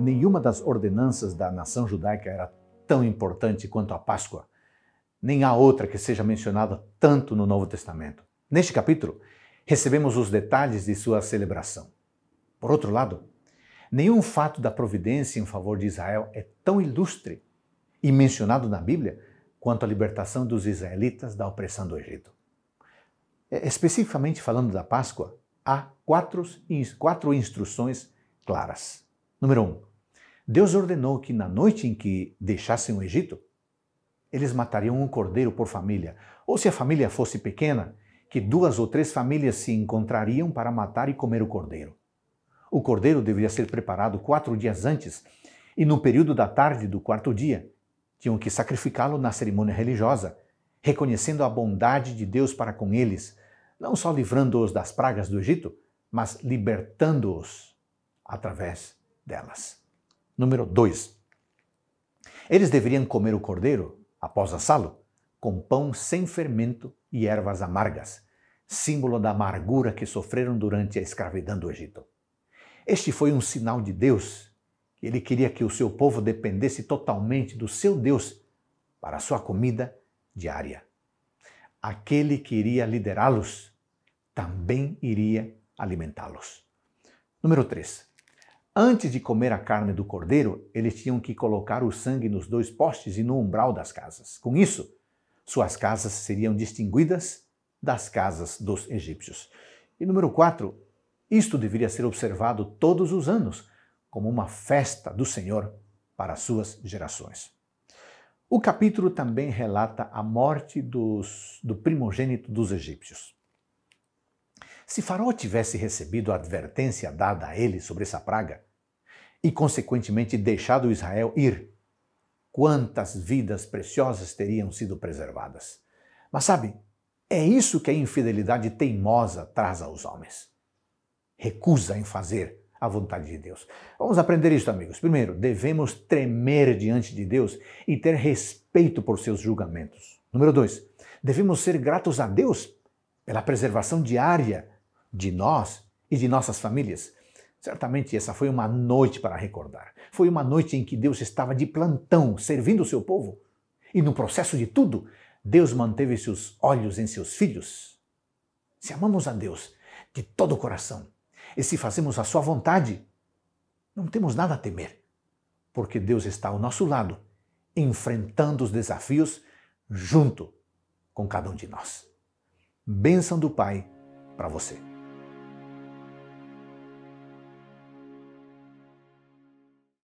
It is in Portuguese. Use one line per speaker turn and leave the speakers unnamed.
Nenhuma das ordenanças da nação judaica era tão importante quanto a Páscoa, nem há outra que seja mencionada tanto no Novo Testamento. Neste capítulo, recebemos os detalhes de sua celebração. Por outro lado, nenhum fato da providência em favor de Israel é tão ilustre e mencionado na Bíblia quanto a libertação dos israelitas da opressão do Egito. É, especificamente falando da Páscoa, há quatro, quatro instruções claras. Número 1. Um, Deus ordenou que na noite em que deixassem o Egito, eles matariam um cordeiro por família, ou se a família fosse pequena, que duas ou três famílias se encontrariam para matar e comer o cordeiro. O cordeiro deveria ser preparado quatro dias antes, e no período da tarde do quarto dia, tinham que sacrificá-lo na cerimônia religiosa, reconhecendo a bondade de Deus para com eles, não só livrando-os das pragas do Egito, mas libertando-os através delas. Número 2. Eles deveriam comer o cordeiro, após assá-lo, com pão sem fermento e ervas amargas, símbolo da amargura que sofreram durante a escravidão do Egito. Este foi um sinal de Deus. Ele queria que o seu povo dependesse totalmente do seu Deus para sua comida diária. Aquele que iria liderá-los também iria alimentá-los. Número 3. Antes de comer a carne do cordeiro, eles tinham que colocar o sangue nos dois postes e no umbral das casas. Com isso, suas casas seriam distinguidas das casas dos egípcios. E número 4, isto deveria ser observado todos os anos como uma festa do Senhor para suas gerações. O capítulo também relata a morte dos, do primogênito dos egípcios. Se Faraó tivesse recebido a advertência dada a ele sobre essa praga e, consequentemente, deixado Israel ir, quantas vidas preciosas teriam sido preservadas. Mas sabe, é isso que a infidelidade teimosa traz aos homens. Recusa em fazer a vontade de Deus. Vamos aprender isso, amigos. Primeiro, devemos tremer diante de Deus e ter respeito por seus julgamentos. Número dois, devemos ser gratos a Deus pela preservação diária de nós e de nossas famílias. Certamente essa foi uma noite para recordar. Foi uma noite em que Deus estava de plantão, servindo o seu povo. E no processo de tudo, Deus manteve seus olhos em seus filhos. Se amamos a Deus de todo o coração e se fazemos a sua vontade, não temos nada a temer, porque Deus está ao nosso lado, enfrentando os desafios junto com cada um de nós. Bênção do Pai para você.